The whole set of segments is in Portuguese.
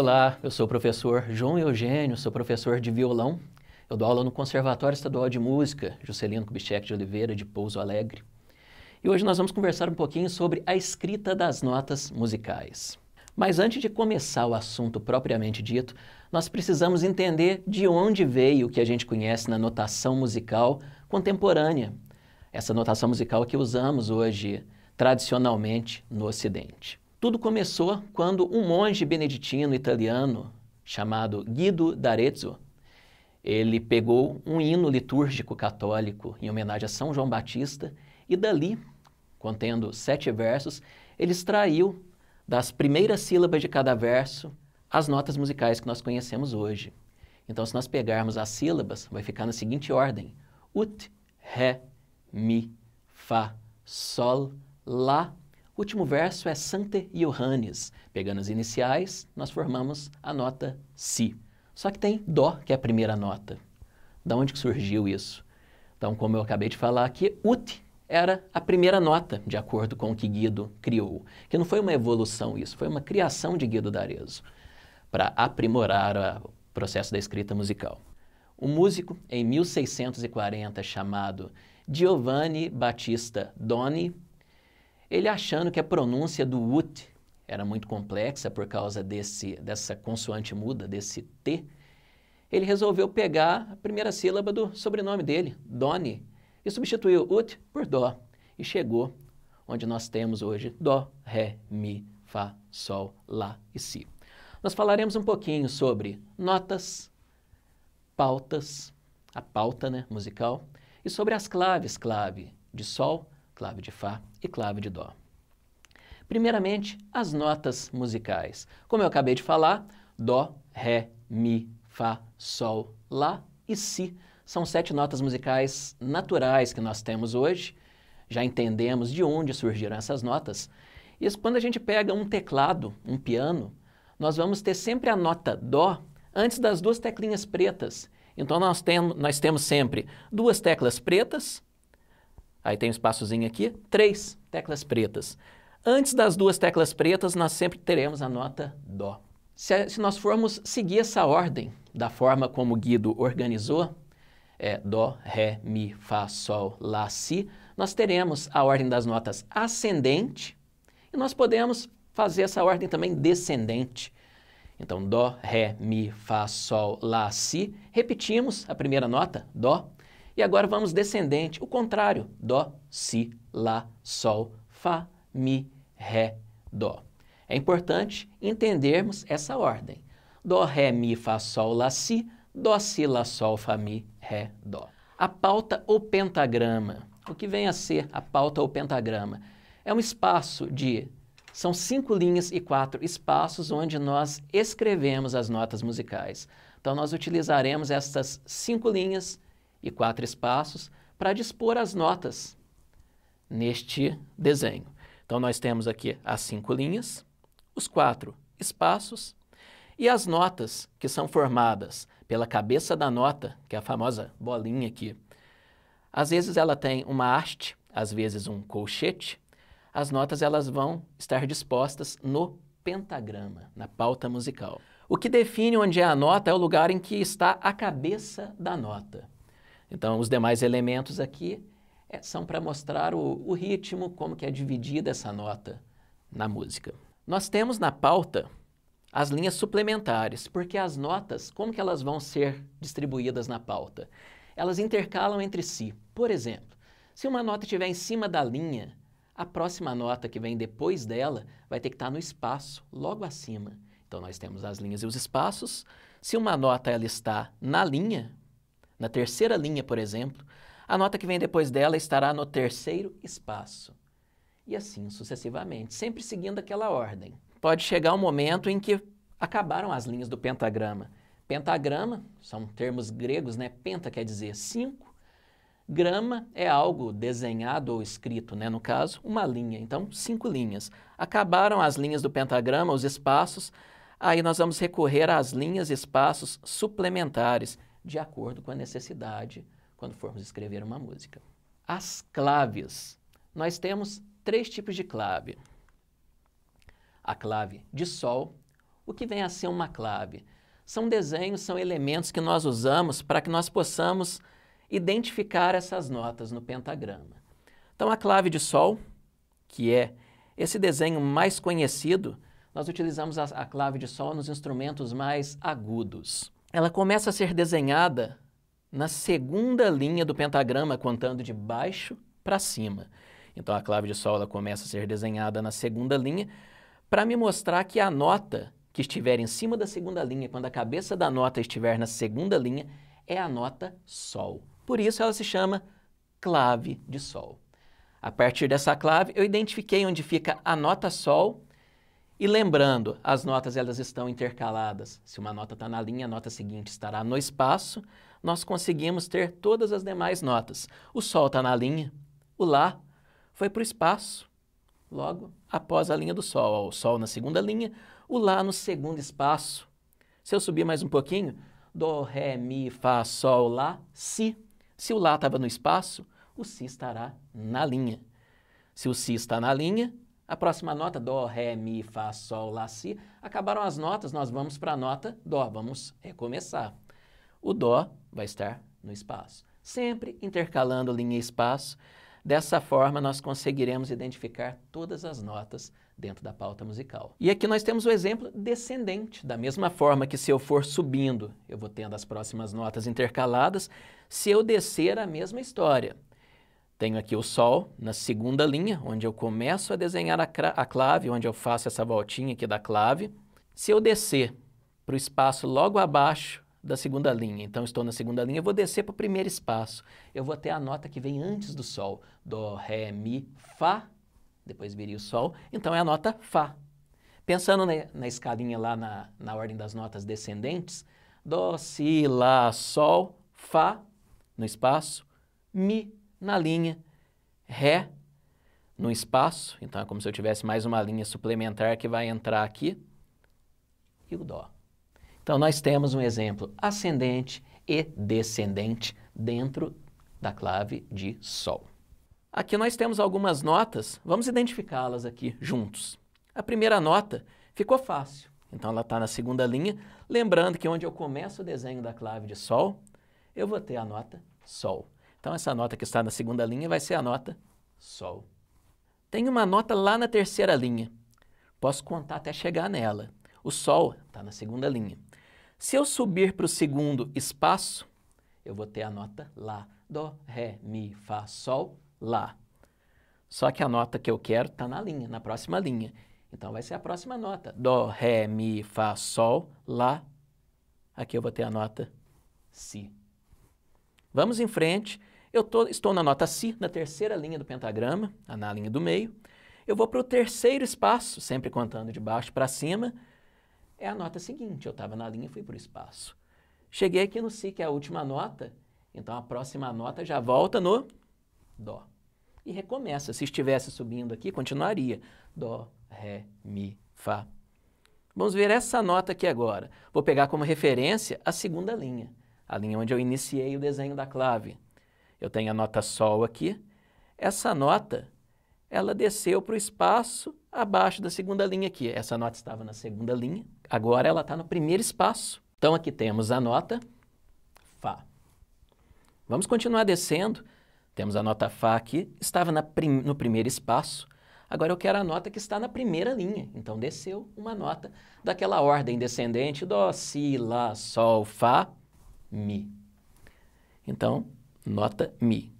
Olá, eu sou o professor João Eugênio, sou professor de violão. Eu dou aula no Conservatório Estadual de Música Juscelino Kubitschek de Oliveira, de Pouso Alegre. E hoje nós vamos conversar um pouquinho sobre a escrita das notas musicais. Mas antes de começar o assunto propriamente dito, nós precisamos entender de onde veio o que a gente conhece na notação musical contemporânea. Essa notação musical que usamos hoje tradicionalmente no Ocidente. Tudo começou quando um monge beneditino italiano chamado Guido d'Arezzo, ele pegou um hino litúrgico católico em homenagem a São João Batista e dali, contendo sete versos, ele extraiu das primeiras sílabas de cada verso as notas musicais que nós conhecemos hoje. Então, se nós pegarmos as sílabas, vai ficar na seguinte ordem: ut, ré, mi, fá, sol, lá, o último verso é Sante Johannes. Pegando as iniciais, nós formamos a nota Si. Só que tem Dó, que é a primeira nota. Da onde que surgiu isso? Então, como eu acabei de falar aqui, Ut era a primeira nota, de acordo com o que Guido criou. Que não foi uma evolução isso, foi uma criação de Guido D'Arezzo para aprimorar o processo da escrita musical. Um músico, em 1640, chamado Giovanni Battista Doni, ele achando que a pronúncia do ut era muito complexa por causa desse, dessa consoante muda, desse T, ele resolveu pegar a primeira sílaba do sobrenome dele, Doni, e substituiu ut por dó. E chegou onde nós temos hoje dó, ré, mi, fá, sol, lá e si. Nós falaremos um pouquinho sobre notas, pautas, a pauta né, musical, e sobre as claves, clave de sol, clave de Fá e clave de Dó. Primeiramente, as notas musicais. Como eu acabei de falar, Dó, Ré, Mi, Fá, Sol, Lá e Si são sete notas musicais naturais que nós temos hoje. Já entendemos de onde surgiram essas notas. E quando a gente pega um teclado, um piano, nós vamos ter sempre a nota Dó antes das duas teclinhas pretas. Então nós, tem, nós temos sempre duas teclas pretas Aí tem um espaçozinho aqui, três teclas pretas. Antes das duas teclas pretas, nós sempre teremos a nota Dó. Se, se nós formos seguir essa ordem, da forma como Guido organizou, é Dó, Ré, Mi, Fá, Sol, Lá, Si, nós teremos a ordem das notas ascendente e nós podemos fazer essa ordem também descendente. Então, Dó, Ré, Mi, Fá, Sol, Lá, Si. Repetimos a primeira nota, Dó, e agora vamos descendente, o contrário. Dó, si, lá, sol, fá, mi, ré, dó. É importante entendermos essa ordem. Dó, ré, mi, fá, sol, lá, si, dó, si, lá, sol, fá, mi, ré, dó. A pauta ou pentagrama. O que vem a ser a pauta ou pentagrama? É um espaço de são cinco linhas e quatro espaços onde nós escrevemos as notas musicais. Então, nós utilizaremos estas cinco linhas e quatro espaços para dispor as notas neste desenho. Então, nós temos aqui as cinco linhas, os quatro espaços e as notas que são formadas pela cabeça da nota, que é a famosa bolinha aqui. Às vezes ela tem uma haste, às vezes um colchete. As notas elas vão estar dispostas no pentagrama, na pauta musical. O que define onde é a nota é o lugar em que está a cabeça da nota. Então, os demais elementos aqui é, são para mostrar o, o ritmo, como que é dividida essa nota na música. Nós temos na pauta as linhas suplementares, porque as notas, como que elas vão ser distribuídas na pauta? Elas intercalam entre si. Por exemplo, se uma nota estiver em cima da linha, a próxima nota que vem depois dela vai ter que estar tá no espaço, logo acima. Então, nós temos as linhas e os espaços. Se uma nota ela está na linha, na terceira linha, por exemplo, a nota que vem depois dela estará no terceiro espaço. E assim sucessivamente, sempre seguindo aquela ordem. Pode chegar um momento em que acabaram as linhas do pentagrama. Pentagrama são termos gregos, né? Penta quer dizer cinco. Grama é algo desenhado ou escrito, né? No caso, uma linha. Então, cinco linhas. Acabaram as linhas do pentagrama, os espaços. Aí nós vamos recorrer às linhas, espaços suplementares de acordo com a necessidade quando formos escrever uma música. As claves. Nós temos três tipos de clave. A clave de sol, o que vem a ser uma clave? São desenhos, são elementos que nós usamos para que nós possamos identificar essas notas no pentagrama. Então, a clave de sol, que é esse desenho mais conhecido, nós utilizamos a, a clave de sol nos instrumentos mais agudos ela começa a ser desenhada na segunda linha do pentagrama, contando de baixo para cima. Então a clave de sol ela começa a ser desenhada na segunda linha para me mostrar que a nota que estiver em cima da segunda linha, quando a cabeça da nota estiver na segunda linha, é a nota sol. Por isso ela se chama clave de sol. A partir dessa clave, eu identifiquei onde fica a nota sol e lembrando, as notas elas estão intercaladas. Se uma nota está na linha, a nota seguinte estará no espaço. Nós conseguimos ter todas as demais notas. O Sol está na linha, o Lá foi para o espaço, logo após a linha do Sol. O Sol na segunda linha, o Lá no segundo espaço. Se eu subir mais um pouquinho, Dó, Ré, Mi, Fá, Sol, Lá, Si. Se o Lá estava no espaço, o Si estará na linha. Se o Si está na linha, a próxima nota, Dó, Ré, Mi, Fá, Sol, Lá, Si. Acabaram as notas, nós vamos para a nota Dó. Vamos recomeçar. O Dó vai estar no espaço. Sempre intercalando linha e espaço. Dessa forma, nós conseguiremos identificar todas as notas dentro da pauta musical. E aqui nós temos o exemplo descendente. Da mesma forma que se eu for subindo, eu vou tendo as próximas notas intercaladas. Se eu descer, a mesma história. Tenho aqui o Sol na segunda linha, onde eu começo a desenhar a, a clave, onde eu faço essa voltinha aqui da clave. Se eu descer para o espaço logo abaixo da segunda linha, então estou na segunda linha, eu vou descer para o primeiro espaço. Eu vou ter a nota que vem antes do Sol. Dó, Ré, Mi, Fá, depois viria o Sol, então é a nota Fá. Pensando na, na escalinha lá na, na ordem das notas descendentes, Dó, Si, Lá, Sol, Fá, no espaço, Mi, na linha, Ré no espaço, então é como se eu tivesse mais uma linha suplementar que vai entrar aqui, e o Dó. Então nós temos um exemplo ascendente e descendente dentro da clave de Sol. Aqui nós temos algumas notas, vamos identificá-las aqui juntos. A primeira nota ficou fácil, então ela está na segunda linha. Lembrando que onde eu começo o desenho da clave de Sol, eu vou ter a nota Sol. Então essa nota que está na segunda linha vai ser a nota Sol. Tem uma nota lá na terceira linha. Posso contar até chegar nela. O Sol está na segunda linha. Se eu subir para o segundo espaço, eu vou ter a nota Lá. Dó, Ré, Mi, Fá, Sol, Lá. Só que a nota que eu quero está na linha, na próxima linha. Então vai ser a próxima nota. Dó, Ré, Mi, Fá, Sol, Lá. Aqui eu vou ter a nota Si. Vamos em frente. Eu tô, estou na nota Si, na terceira linha do pentagrama, tá na linha do meio. Eu vou para o terceiro espaço, sempre contando de baixo para cima. É a nota seguinte. Eu estava na linha e fui para o espaço. Cheguei aqui no Si, que é a última nota. Então a próxima nota já volta no Dó. E recomeça. Se estivesse subindo aqui, continuaria. Dó, Ré, Mi, Fá. Vamos ver essa nota aqui agora. Vou pegar como referência a segunda linha a linha onde eu iniciei o desenho da clave. Eu tenho a nota Sol aqui. Essa nota, ela desceu para o espaço abaixo da segunda linha aqui. Essa nota estava na segunda linha, agora ela está no primeiro espaço. Então aqui temos a nota Fá. Vamos continuar descendo. Temos a nota Fá aqui, estava prim no primeiro espaço. Agora eu quero a nota que está na primeira linha. Então desceu uma nota daquela ordem descendente, Dó, Si, Lá, Sol, Fá, Mi. Então, nota Mi.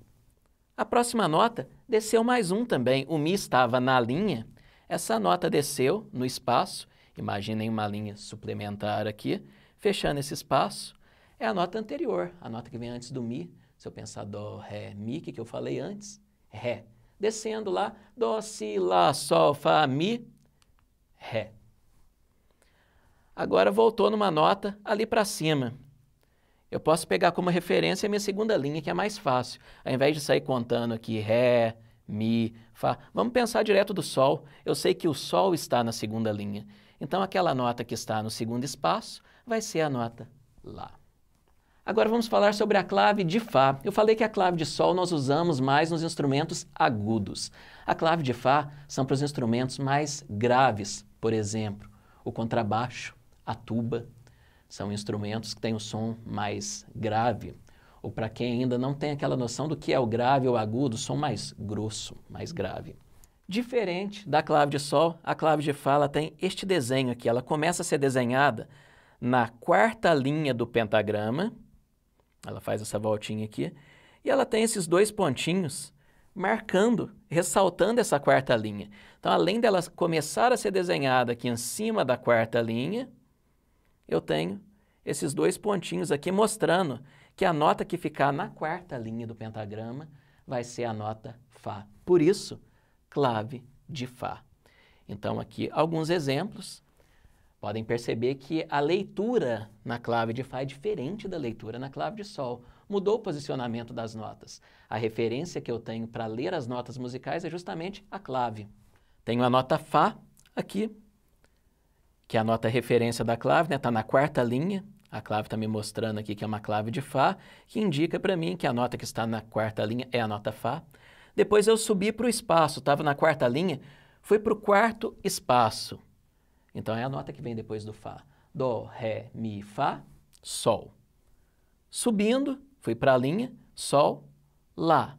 A próxima nota desceu mais um também. O Mi estava na linha, essa nota desceu no espaço. Imaginem uma linha suplementar aqui, fechando esse espaço. É a nota anterior, a nota que vem antes do Mi. Se eu pensar Dó, Ré, Mi, que, que eu falei antes? Ré. Descendo lá, Dó, Si, Lá, Sol, Fá, Mi, Ré. Agora voltou numa nota ali para cima. Eu posso pegar como referência a minha segunda linha, que é mais fácil. Ao invés de sair contando aqui Ré, Mi, Fá, vamos pensar direto do Sol. Eu sei que o Sol está na segunda linha. Então, aquela nota que está no segundo espaço vai ser a nota Lá. Agora vamos falar sobre a clave de Fá. Eu falei que a clave de Sol nós usamos mais nos instrumentos agudos. A clave de Fá são para os instrumentos mais graves, por exemplo, o contrabaixo, a tuba, são instrumentos que têm um som mais grave, ou para quem ainda não tem aquela noção do que é o grave ou agudo, som mais grosso, mais grave. Diferente da clave de sol, a clave de fala tem este desenho aqui. Ela começa a ser desenhada na quarta linha do pentagrama. Ela faz essa voltinha aqui. E ela tem esses dois pontinhos marcando, ressaltando essa quarta linha. Então, além dela começar a ser desenhada aqui em cima da quarta linha, eu tenho esses dois pontinhos aqui mostrando que a nota que ficar na quarta linha do pentagrama vai ser a nota Fá. Por isso, clave de Fá. Então, aqui alguns exemplos. Podem perceber que a leitura na clave de Fá é diferente da leitura na clave de Sol. Mudou o posicionamento das notas. A referência que eu tenho para ler as notas musicais é justamente a clave. Tenho a nota Fá aqui que é a nota referência da clave, está né? Tá na quarta linha. A clave está me mostrando aqui que é uma clave de Fá, que indica para mim que a nota que está na quarta linha é a nota Fá. Depois eu subi para o espaço, estava na quarta linha, fui para o quarto espaço. Então é a nota que vem depois do Fá. Dó, Ré, Mi, Fá, Sol. Subindo, fui para a linha, Sol, Lá.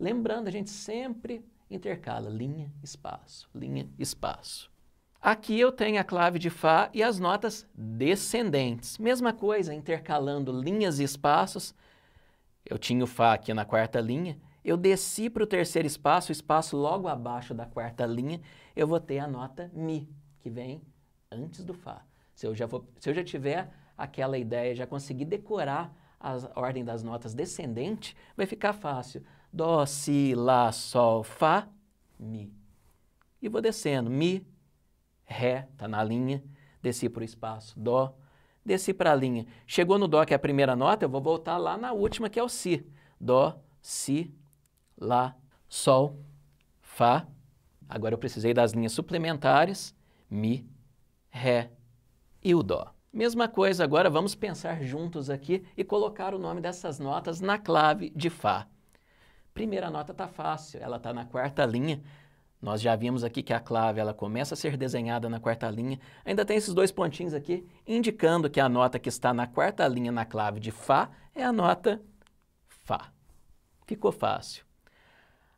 Lembrando, a gente sempre intercala linha, espaço, linha, espaço. Aqui eu tenho a clave de Fá e as notas descendentes. Mesma coisa, intercalando linhas e espaços. Eu tinha o Fá aqui na quarta linha, eu desci para o terceiro espaço, o espaço logo abaixo da quarta linha, eu vou ter a nota Mi, que vem antes do Fá. Se eu já, se eu já tiver aquela ideia, já conseguir decorar a ordem das notas descendente, vai ficar fácil. Dó, Si, Lá, Sol, Fá, Mi. E vou descendo. Mi, Ré, está na linha, desci para o espaço, Dó, desci para a linha. Chegou no Dó, que é a primeira nota, eu vou voltar lá na última, que é o Si. Dó, Si, Lá, Sol, Fá. Agora eu precisei das linhas suplementares, Mi, Ré e o Dó. Mesma coisa agora, vamos pensar juntos aqui e colocar o nome dessas notas na clave de Fá. Primeira nota está fácil, ela está na quarta linha, nós já vimos aqui que a clave ela começa a ser desenhada na quarta linha, ainda tem esses dois pontinhos aqui, indicando que a nota que está na quarta linha na clave de Fá é a nota Fá. Ficou fácil.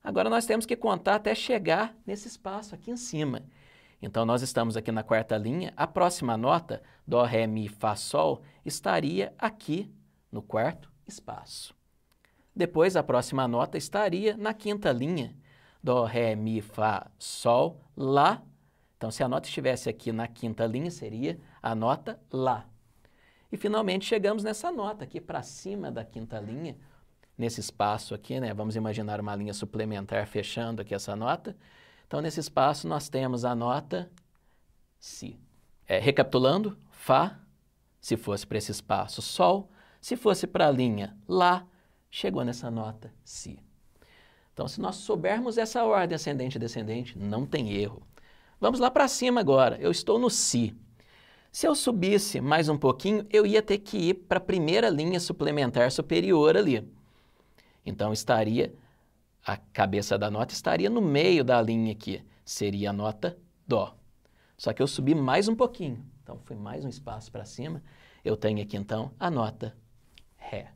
Agora nós temos que contar até chegar nesse espaço aqui em cima. Então nós estamos aqui na quarta linha, a próxima nota, Dó, Ré, Mi, Fá, Sol, estaria aqui no quarto espaço. Depois a próxima nota estaria na quinta linha, Dó, Ré, Mi, Fá, Sol, Lá. Então, se a nota estivesse aqui na quinta linha, seria a nota Lá. E finalmente chegamos nessa nota aqui para cima da quinta linha, nesse espaço aqui, né? Vamos imaginar uma linha suplementar fechando aqui essa nota. Então, nesse espaço, nós temos a nota Si. É, recapitulando, Fá, se fosse para esse espaço, Sol, se fosse para a linha Lá, chegou nessa nota Si. Então, se nós soubermos essa ordem ascendente e descendente, não tem erro. Vamos lá para cima agora. Eu estou no Si. Se eu subisse mais um pouquinho, eu ia ter que ir para a primeira linha suplementar superior ali. Então, estaria, a cabeça da nota estaria no meio da linha aqui. Seria a nota Dó. Só que eu subi mais um pouquinho. Então, fui mais um espaço para cima. Eu tenho aqui, então, a nota Ré.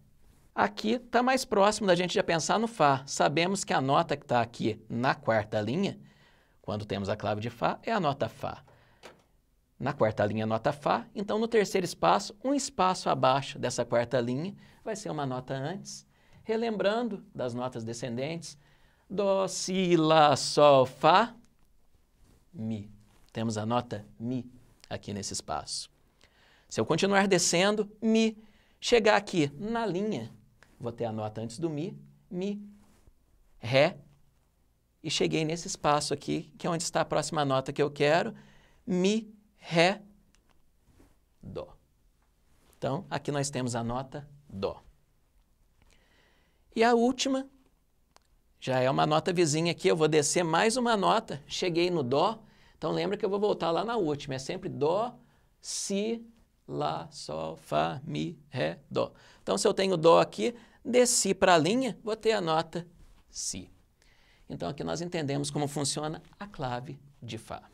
Aqui está mais próximo da gente já pensar no Fá. Sabemos que a nota que está aqui na quarta linha, quando temos a clave de Fá, é a nota Fá. Na quarta linha, nota Fá. Então, no terceiro espaço, um espaço abaixo dessa quarta linha, vai ser uma nota antes. Relembrando das notas descendentes, Dó, Si, Lá, Sol, Fá, Mi. Temos a nota Mi aqui nesse espaço. Se eu continuar descendo, Mi, chegar aqui na linha Vou ter a nota antes do Mi, Mi, Ré, e cheguei nesse espaço aqui, que é onde está a próxima nota que eu quero, Mi, Ré, Dó. Então, aqui nós temos a nota Dó. E a última, já é uma nota vizinha aqui, eu vou descer mais uma nota, cheguei no Dó, então lembra que eu vou voltar lá na última, é sempre Dó, Si, Lá, Sol, Fá, Mi, Ré, Dó. Então, se eu tenho Dó aqui, desci para a linha, vou ter a nota Si. Então, aqui nós entendemos como funciona a clave de Fá.